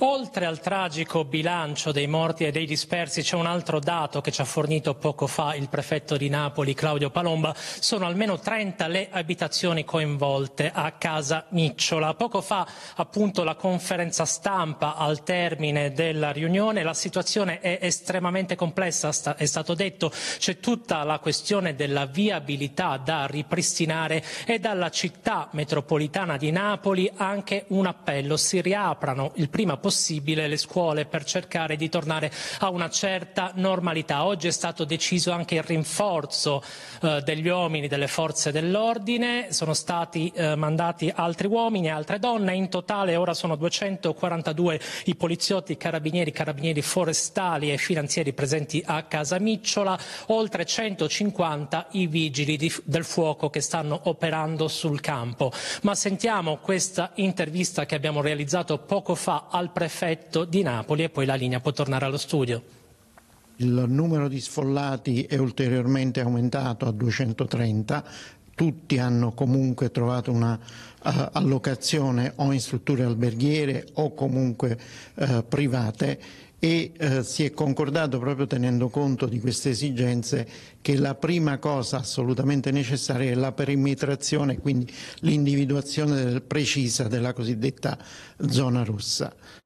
Oltre al tragico bilancio dei morti e dei dispersi c'è un altro dato che ci ha fornito poco fa il prefetto di Napoli Claudio Palomba, sono almeno 30 le abitazioni coinvolte a Casa Micciola. Poco fa appunto la conferenza stampa al termine della riunione, la situazione è estremamente complessa, è stato detto, c'è tutta la questione della viabilità da ripristinare e dalla città metropolitana di Napoli anche un appello, si riaprano il prima possibile le scuole per cercare di tornare a una certa normalità. Oggi è stato deciso anche il rinforzo eh, degli uomini delle forze dell'ordine, sono stati eh, mandati altri uomini e altre donne, in totale ora sono 242 i poliziotti, i carabinieri, i carabinieri forestali e finanzieri presenti a Casa Micciola, oltre 150 i vigili di, del fuoco che stanno operando sul campo. Ma sentiamo questa intervista che abbiamo realizzato poco fa al prefetto di Napoli e poi la linea può tornare allo studio. Il numero di sfollati è ulteriormente aumentato a 230, tutti hanno comunque trovato una uh, allocazione o in strutture alberghiere o comunque uh, private e uh, si è concordato proprio tenendo conto di queste esigenze che la prima cosa assolutamente necessaria è la perimetrazione, quindi l'individuazione precisa della cosiddetta zona russa.